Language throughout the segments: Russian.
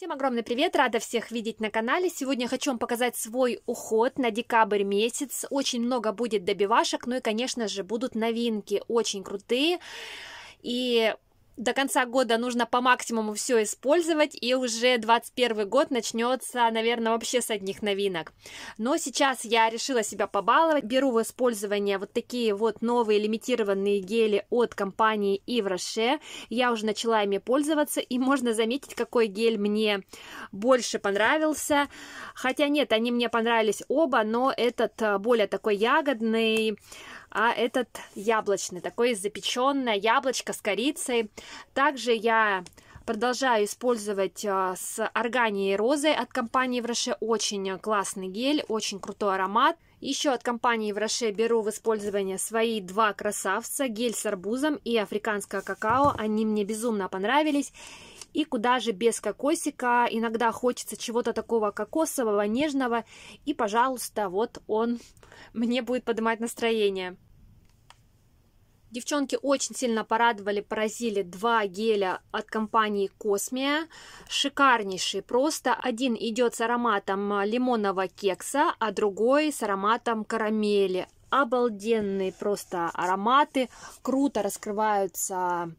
Всем огромный привет, рада всех видеть на канале. Сегодня хочу вам показать свой уход на декабрь месяц. Очень много будет добивашек, ну и, конечно же, будут новинки, очень крутые. И до конца года нужно по максимуму все использовать, и уже 21 год начнется, наверное, вообще с одних новинок. Но сейчас я решила себя побаловать, беру в использование вот такие вот новые лимитированные гели от компании Ivroche Я уже начала ими пользоваться, и можно заметить, какой гель мне больше понравился. Хотя нет, они мне понравились оба, но этот э, более такой ягодный, а этот яблочный, такой запеченное яблочко с корицей. Также я продолжаю использовать а, с органией розой от компании Враше. Очень классный гель, очень крутой аромат. Еще от компании Враше беру в использование свои два красавца, гель с арбузом и африканское какао. Они мне безумно понравились. И куда же без кокосика? Иногда хочется чего-то такого кокосового, нежного. И, пожалуйста, вот он мне будет поднимать настроение. Девчонки очень сильно порадовали, поразили два геля от компании Космия. Шикарнейший просто. Один идет с ароматом лимонного кекса, а другой с ароматом карамели. Обалденные просто ароматы. Круто раскрываются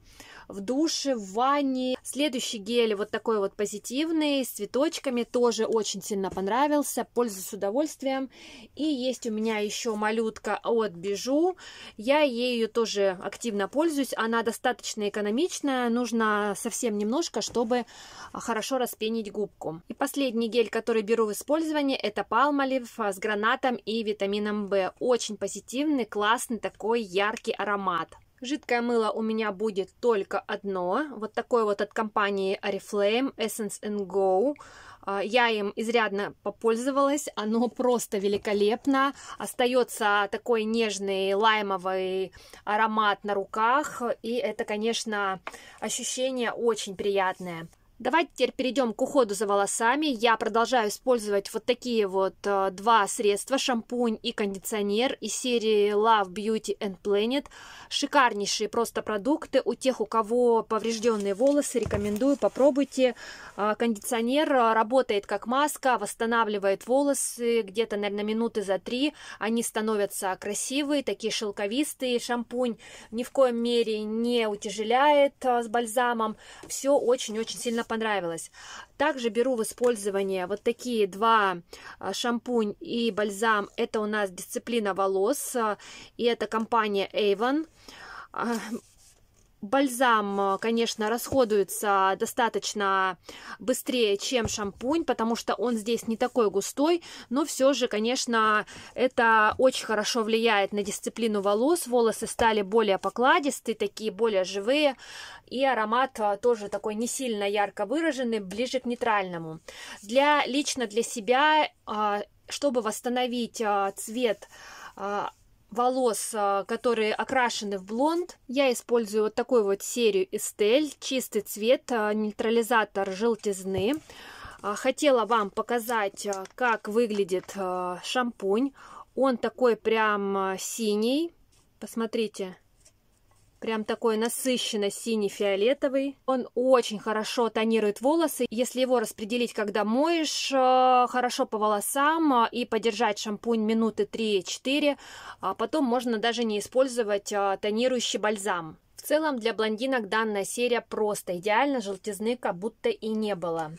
в душе, в ванне. Следующий гель вот такой вот позитивный, с цветочками, тоже очень сильно понравился, пользуюсь удовольствием. И есть у меня еще малютка от Бежу, я ею тоже активно пользуюсь, она достаточно экономичная, нужно совсем немножко, чтобы хорошо распенить губку. И последний гель, который беру в использование, это палмолив с гранатом и витамином В. Очень позитивный, классный такой яркий аромат. Жидкое мыло у меня будет только одно, вот такое вот от компании Oriflame Essence and Go. А, я им изрядно попользовалась, оно просто великолепно. Остается такой нежный лаймовый аромат на руках, и это, конечно, ощущение очень приятное. Давайте теперь перейдем к уходу за волосами. Я продолжаю использовать вот такие вот э, два средства, шампунь и кондиционер из серии Love Beauty and Planet. Шикарнейшие просто продукты. У тех, у кого поврежденные волосы, рекомендую, попробуйте. Э, кондиционер э, работает как маска, восстанавливает волосы где-то, наверное, минуты за три. Они становятся красивые, такие шелковистые. Шампунь ни в коем мере не утяжеляет э, с бальзамом. Все очень-очень сильно понравилось. Также беру в использование вот такие два а, шампунь и бальзам. Это у нас дисциплина волос, а, и это компания Avon а, Бальзам, э, конечно, расходуется достаточно быстрее, чем шампунь, потому что он здесь не такой густой, но все же, конечно, это очень хорошо влияет на дисциплину волос. Волосы стали более покладистые, такие более живые, и аромат э, тоже такой не сильно ярко выраженный, ближе к нейтральному. Для лично для себя, э, чтобы восстановить цвет волос, э, которые окрашены в блонд. Я использую вот такую вот серию Estelle, чистый цвет, э, нейтрализатор желтизны. А, хотела вам показать, э, как выглядит шампунь. Он такой прям синий. Посмотрите, Прям такой насыщенно-синий-фиолетовый. Он очень хорошо тонирует волосы. Если его распределить, когда моешь, э, хорошо по волосам э, и подержать шампунь минуты 3-4, а потом можно даже не использовать э, тонирующий бальзам. В целом для блондинок данная серия просто идеально, желтизны как будто и не было.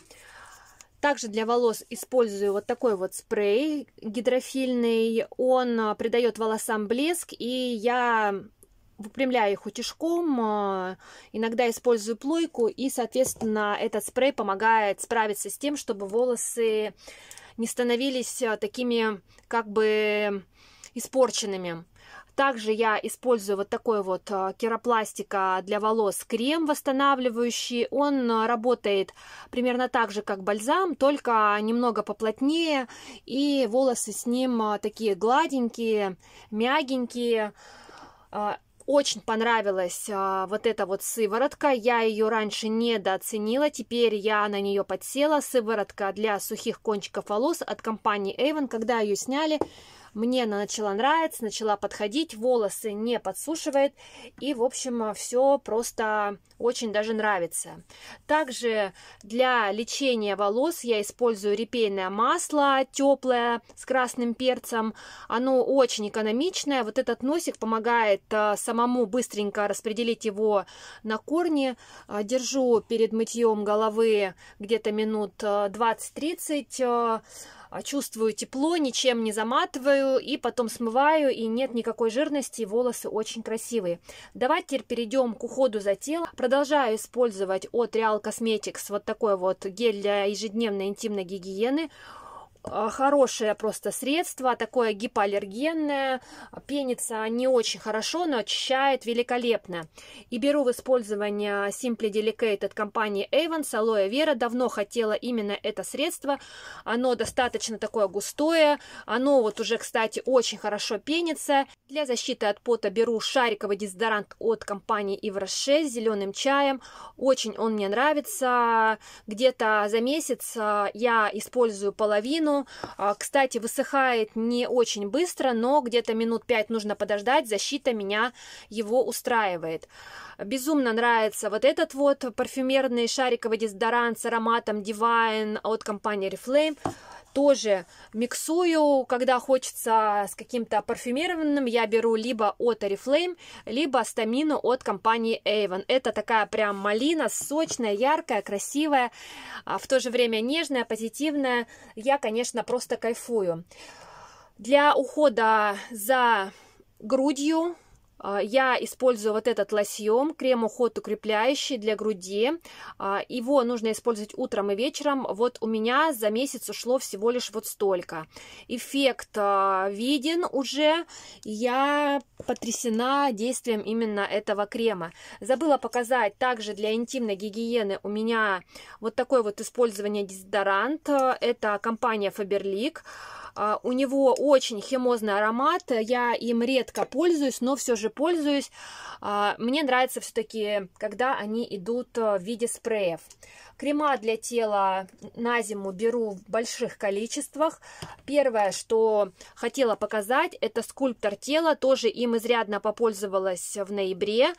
Также для волос использую вот такой вот спрей гидрофильный. Он придает волосам блеск, и я выпрямляю их утюжком, э, иногда использую плойку, и, соответственно, этот спрей помогает справиться с тем, чтобы волосы не становились э, такими как бы испорченными. Также я использую вот такой вот э, керопластика для волос крем восстанавливающий. Он работает примерно так же, как бальзам, только немного поплотнее. И волосы с ним такие гладенькие, мягенькие очень понравилась а, вот эта вот сыворотка. Я ее раньше недооценила, теперь я на нее подсела. Сыворотка для сухих кончиков волос от компании Avon. Когда ее сняли, мне она начала нравиться, начала подходить, волосы не подсушивает. И, в общем, все просто очень даже нравится. Также для лечения волос я использую репейное масло теплое с красным перцем. Оно очень экономичное. Вот этот носик помогает э, самому быстренько распределить его на корни. Э, держу перед мытьем головы где-то минут 20-30 э, а, чувствую тепло, ничем не заматываю и потом смываю, и нет никакой жирности, волосы очень красивые. Давайте теперь перейдем к уходу за телом. Продолжаю использовать от Real Cosmetics вот такой вот гель для ежедневной интимной гигиены. А, хорошее просто средство, такое гипоаллергенное, пенится не очень хорошо, но очищает великолепно. И беру в использование Simply Delicate от компании Avon Алоэ Вера. Давно хотела именно это средство. Оно достаточно такое густое. Оно вот уже, кстати, очень хорошо пенится. Для защиты от пота беру шариковый дезодорант от компании Ивроше с зеленым чаем. Очень он мне нравится. Где-то за месяц а, я использую половину ванну. А, кстати, высыхает не очень быстро, но где-то минут 5 нужно подождать, защита меня его устраивает. Безумно нравится вот этот вот парфюмерный шариковый дезодорант с ароматом Divine от компании Reflame тоже миксую, когда хочется с каким-то парфюмированным, я беру либо от Oriflame, либо стамину от компании Avon. Это такая прям малина, сочная, яркая, красивая, а в то же время нежная, позитивная. Я, конечно, просто кайфую. Для ухода за грудью а, я использую вот этот лосьон, крем-уход укрепляющий для груди. А, его нужно использовать утром и вечером. Вот у меня за месяц ушло всего лишь вот столько. Эффект а, виден уже. Я потрясена действием именно этого крема. Забыла показать также для интимной гигиены у меня вот такое вот использование дезодорант. Это компания Faberlic. А, у него очень химозный аромат, э, я им редко пользуюсь, но все же пользуюсь. А, мне нравится все-таки, когда они идут э, в виде спреев. Крема для тела на зиму беру в больших количествах. Первое, что хотела показать, это скульптор тела. Тоже им изрядно попользовалась в ноябре.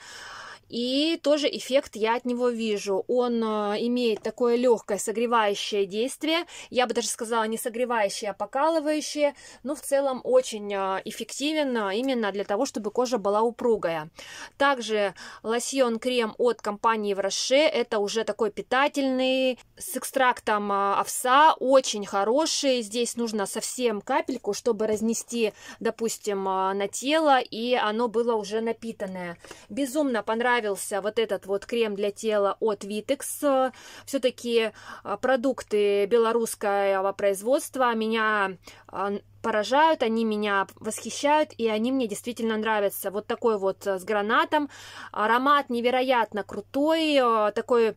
И тоже эффект я от него вижу. Он э, имеет такое легкое согревающее действие. Я бы даже сказала не согревающее, а покалывающее. Но в целом очень э, эффективен э, именно для того, чтобы кожа была упругая. Также лосьон-крем от компании Враше. Это уже такой питательный, с экстрактом овса. Очень хороший. Здесь нужно совсем капельку, чтобы разнести, допустим, на тело. И оно было уже напитанное. Безумно понравилось нравился вот этот вот крем для тела от Vitex. Все-таки а, продукты белорусского производства меня а, поражают, они меня восхищают, и они мне действительно нравятся. Вот такой вот с гранатом. Аромат невероятно крутой, а, такой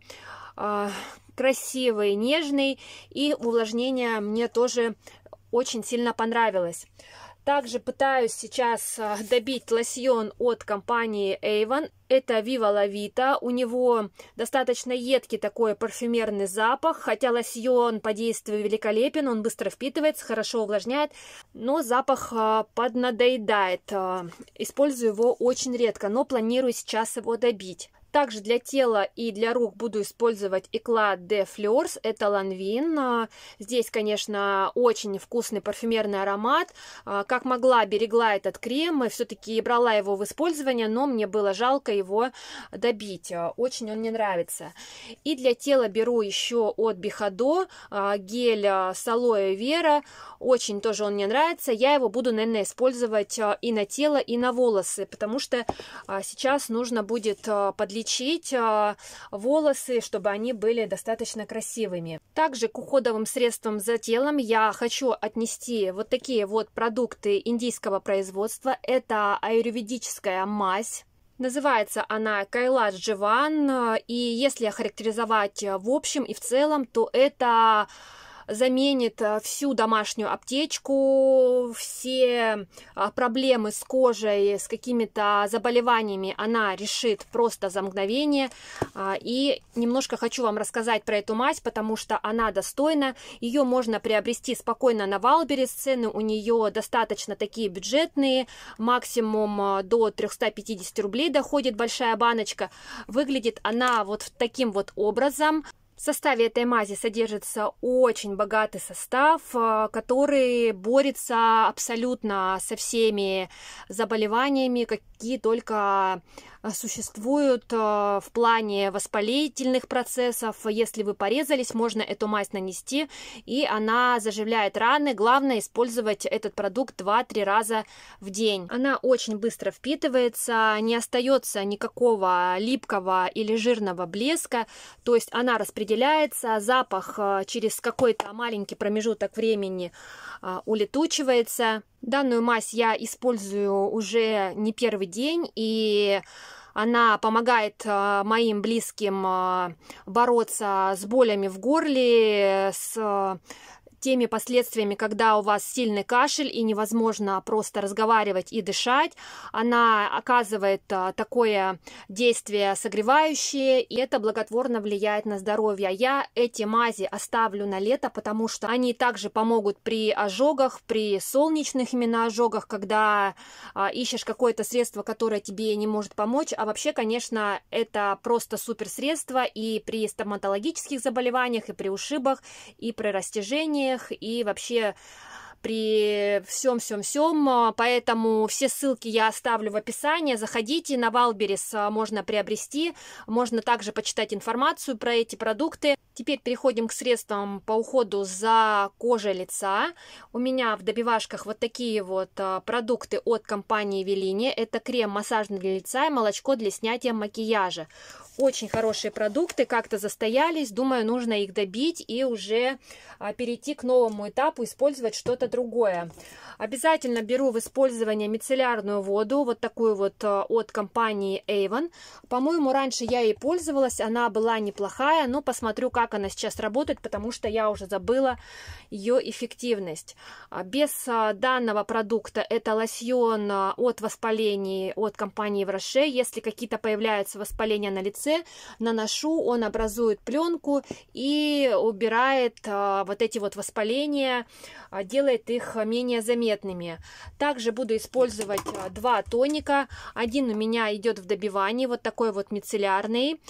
красивый, нежный, и увлажнение мне тоже очень сильно понравилось. Также пытаюсь сейчас а, добить лосьон от компании Avon. Это Viva La Vita. У него достаточно едкий такой парфюмерный запах, хотя лосьон по действию великолепен, он быстро впитывается, хорошо увлажняет, но запах а, поднадоедает. А, использую его очень редко, но планирую сейчас его добить. Также для тела и для рук буду использовать Eclat de Fleurs, это ланвин. Здесь, конечно, очень вкусный парфюмерный аромат. А, как могла, берегла этот крем, и все-таки брала его в использование, но мне было жалко его добить. А, очень он мне нравится. И для тела беру еще от Бихадо а, гель с алоэ вера. Очень тоже он мне нравится. Я его буду, наверное, использовать и на тело, и на волосы, потому что сейчас нужно будет подлить лечить а, волосы, чтобы они были достаточно красивыми. Также к уходовым средствам за телом я хочу отнести вот такие вот продукты индийского производства. Это аюрведическая мазь. Называется она Кайлаш Дживан, и если охарактеризовать а, в общем и в целом, то это заменит э, всю домашнюю аптечку, все э, проблемы с кожей, с какими-то заболеваниями она решит просто за мгновение. А, и немножко хочу вам рассказать про эту мазь, потому что она достойна. Ее можно приобрести спокойно на Валберес, цены у нее достаточно такие бюджетные, максимум э, до 350 рублей доходит большая баночка. Выглядит она вот таким вот образом. В составе этой мази содержится очень богатый состав, э, который борется абсолютно со всеми заболеваниями, какие только Э, существуют э, в плане воспалительных процессов. Если вы порезались, можно эту мазь нанести, и она заживляет раны. Главное использовать этот продукт 2-3 раза в день. Она очень быстро впитывается, не остается никакого липкого или жирного блеска, то есть она распределяется, запах э, через какой-то маленький промежуток времени улетучивается. Данную мазь я использую уже не первый день, и она помогает э, моим близким э, бороться с болями в горле, с э, теми последствиями, когда у вас сильный кашель и невозможно просто разговаривать и дышать, она оказывает а, такое действие согревающее, и это благотворно влияет на здоровье. Я эти мази оставлю на лето, потому что они также помогут при ожогах, при солнечных именно ожогах, когда а, ищешь какое-то средство, которое тебе не может помочь. А вообще, конечно, это просто супер средство и при стоматологических заболеваниях, и при ушибах, и при растяжении данных и вообще при всем всем всем а, поэтому все ссылки я оставлю в описании, заходите, на Валберис, а, можно приобрести, можно также почитать информацию про эти продукты. Теперь переходим к средствам по уходу за кожей лица. У меня в добивашках вот такие вот а, продукты от компании Велине. Это крем массажный для лица и молочко для снятия макияжа. Очень хорошие продукты, как-то застоялись, думаю, нужно их добить и уже перейти к новому этапу, использовать что-то что-то другое. Обязательно беру в использование мицеллярную воду, вот такую вот э, от компании Avon. По-моему, раньше я ей пользовалась, она была неплохая, но посмотрю, как она сейчас работает, потому что я уже забыла ее эффективность. А без э, данного продукта это лосьон э, от воспалений от компании Враше. Если какие-то появляются воспаления на лице, наношу, он образует пленку и убирает вот эти вот воспаления, делает делает их а, менее заметными. Также буду использовать а, два тоника. Один у меня идет в добивании, вот такой вот мицеллярный.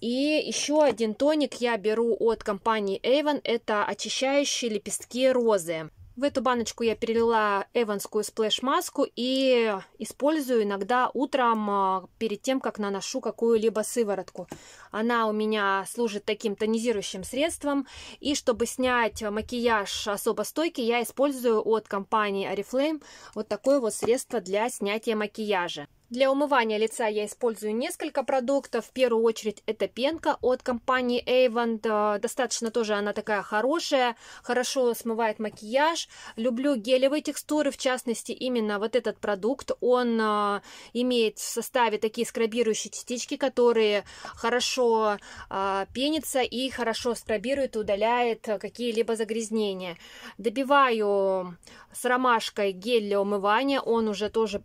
И еще один тоник я беру от компании Avon, это очищающие лепестки розы. В эту баночку я перелила эванскую сплэш-маску и использую иногда утром а, перед тем, как наношу какую-либо сыворотку. Она у меня служит таким тонизирующим средством. И чтобы снять макияж особо стойкий, я использую от компании Oriflame вот такое вот средство для снятия макияжа. Для умывания лица я использую несколько продуктов. В первую очередь это пенка от компании Avon. Э, достаточно тоже она такая хорошая, хорошо смывает макияж. Люблю гелевые текстуры, в частности, именно вот этот продукт. Он э, имеет в составе такие скрабирующие частички, которые хорошо э, пенятся и хорошо скрабирует и удаляет какие-либо загрязнения. Добиваю с ромашкой гель для умывания. Он уже тоже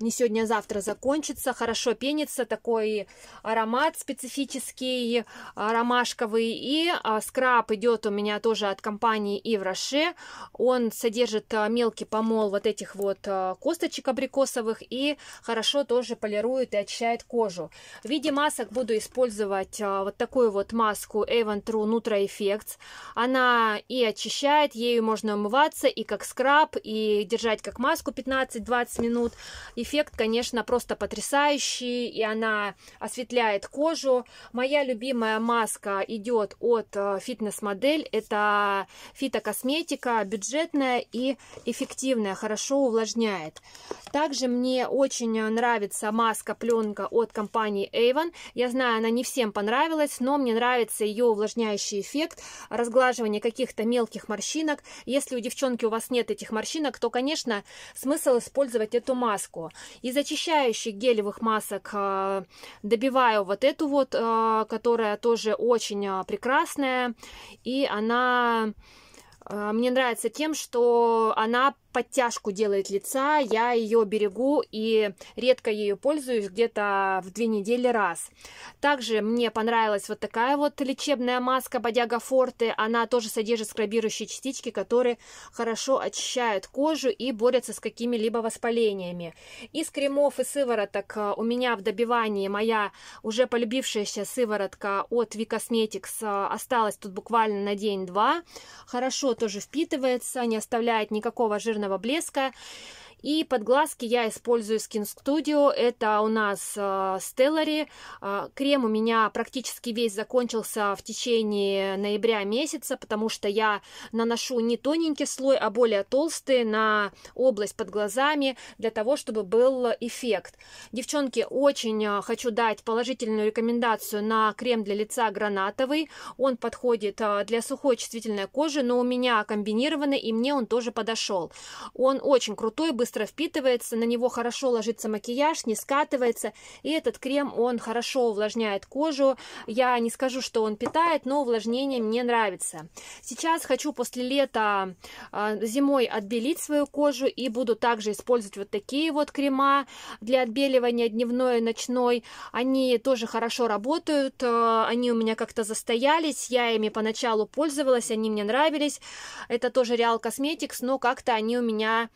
не сегодня, а завтра закончится. Хорошо пенится такой аромат специфический, ромашковый. И а, скраб идет у меня тоже от компании Ивраше. Он содержит а, мелкий помол вот этих вот а, косточек абрикосовых и хорошо тоже полирует и очищает кожу. В виде масок буду использовать вот такую вот маску Avon True Nutra Effects. Она и очищает, ею можно умываться и как скраб, и держать как маску 15-20 минут. И Эффект, конечно, просто потрясающий, и она осветляет кожу. Моя любимая маска идет от э, фитнес-модель. Это фитокосметика, бюджетная и эффективная, хорошо увлажняет. Также мне очень нравится маска-пленка от компании Avon. Я знаю, она не всем понравилась, но мне нравится ее увлажняющий эффект, разглаживание каких-то мелких морщинок. Если у девчонки у вас нет этих морщинок, то, конечно, смысл использовать эту маску из очищающих гелевых масок э, добиваю вот эту вот, э, которая тоже очень э, прекрасная, и она мне нравится тем, что она подтяжку делает лица, я ее берегу и редко ею пользуюсь, где-то в две недели раз. Также мне понравилась вот такая вот лечебная маска Бодяга Форте, она тоже содержит скрабирующие частички, которые хорошо очищают кожу и борются с какими-либо воспалениями. Из кремов и сывороток э, у меня в добивании моя уже полюбившаяся сыворотка от V э, осталась тут буквально на день-два. Хорошо тоже впитывается, не оставляет никакого жирного зеленого блеска. И под глазки я использую Skin Studio, это у нас э, Stellary. Э, крем у меня практически весь закончился в течение ноября месяца, потому что я наношу не тоненький слой, а более толстый на область под глазами, для того, чтобы был эффект. Девчонки, очень э, хочу дать положительную рекомендацию на крем для лица гранатовый. Он подходит для сухой чувствительной кожи, но у меня комбинированный, и мне он тоже подошел. Он очень крутой, быстрый быстро впитывается, на него хорошо ложится макияж, не скатывается, и этот крем, он хорошо увлажняет кожу. Я не скажу, что он питает, но увлажнение мне нравится. Сейчас хочу после лета а, зимой отбелить свою кожу и буду также использовать вот такие вот крема для отбеливания дневной и ночной. Они тоже хорошо работают, а, они у меня как-то застоялись, я ими поначалу пользовалась, они мне нравились. Это тоже Real Cosmetics, но как-то они у меня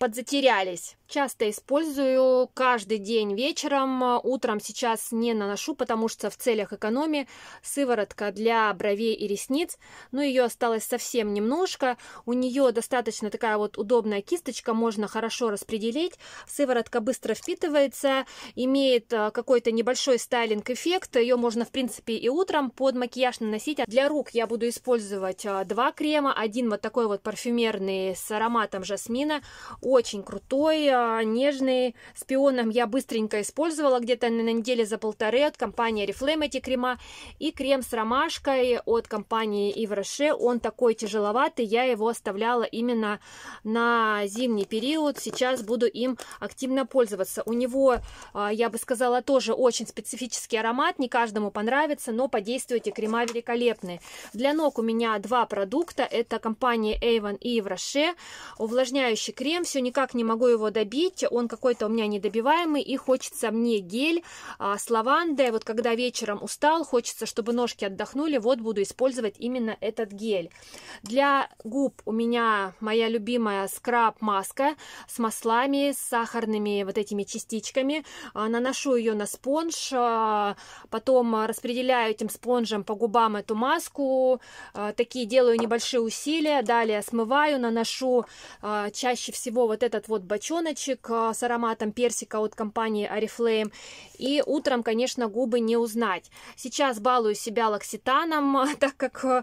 подзатерялись. Часто использую каждый день вечером, э, утром сейчас не наношу, потому что в целях экономии сыворотка для бровей и ресниц, но ее осталось совсем немножко, у нее достаточно такая вот удобная кисточка, можно хорошо распределить, сыворотка быстро впитывается, имеет э, какой-то небольшой стайлинг-эффект, ее можно в принципе и утром под макияж наносить. Для рук я буду использовать э, два крема, один вот такой вот парфюмерный с ароматом жасмина, очень крутой, а, нежный, с пионом я быстренько использовала, где-то на неделе за полторы от компании Reflame эти крема, и крем с ромашкой от компании Ивроше, он такой тяжеловатый, я его оставляла именно на зимний период, сейчас буду им активно пользоваться. У него, а, я бы сказала, тоже очень специфический аромат, не каждому понравится, но подействуют эти крема великолепные. Для ног у меня два продукта, это компания Avon и Ивроше, увлажняющий крем, все все никак не могу его добить, он какой-то у меня недобиваемый, и хочется мне гель а, с лавандой, вот когда вечером устал, хочется, чтобы ножки отдохнули, вот буду использовать именно этот гель. Для губ у меня моя любимая скраб-маска с маслами, с сахарными вот этими частичками, а, наношу ее на спонж, а, потом распределяю этим спонжем по губам эту маску, а, такие делаю небольшие усилия, далее смываю, наношу а, чаще всего вот этот вот бочоночек а, с ароматом персика от компании Oriflame. И утром, конечно, губы не узнать. Сейчас балую себя лакситаном, так как э,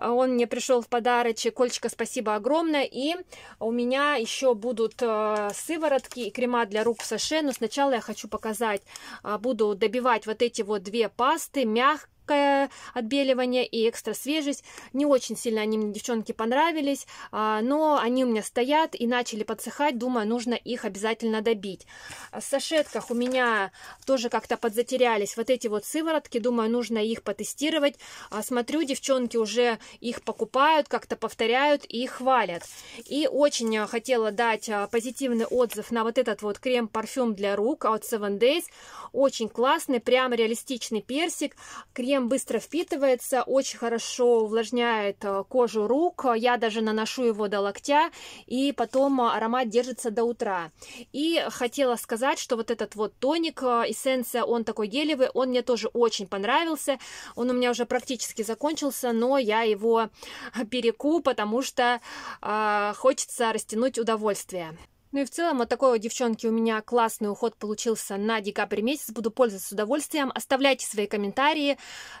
он мне пришел в подарочек. Олечка, спасибо огромное. И у меня еще будут э, сыворотки и крема для рук в саше. Но сначала я хочу показать, а, буду добивать вот эти вот две пасты. Мягкие легкое отбеливание и экстра свежесть. Не очень сильно они мне, девчонки, понравились, а, но они у меня стоят и начали подсыхать. Думаю, нужно их обязательно добить. А, в сашетках у меня тоже как-то подзатерялись вот эти вот сыворотки. Думаю, нужно их потестировать. А, смотрю, девчонки уже их покупают, как-то повторяют и хвалят. И очень хотела дать позитивный отзыв на вот этот вот крем-парфюм для рук от Seven Days. Очень классный, прям реалистичный персик. Крем крем быстро впитывается, очень хорошо увлажняет э, кожу рук. Я даже наношу его до локтя, и потом э, аромат держится до утра. И хотела сказать, что вот этот вот тоник, э, эссенция, он такой гелевый, он мне тоже очень понравился. Он у меня уже практически закончился, но я его переку, потому что э, хочется растянуть удовольствие. Ну и в целом от такой вот девчонки у меня классный уход получился на декабрь месяц. Буду пользоваться с удовольствием. Оставляйте свои комментарии,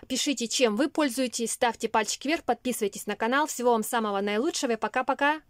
пишите, чем вы пользуетесь, ставьте пальчики вверх, подписывайтесь на канал. Всего вам самого наилучшего и пока-пока!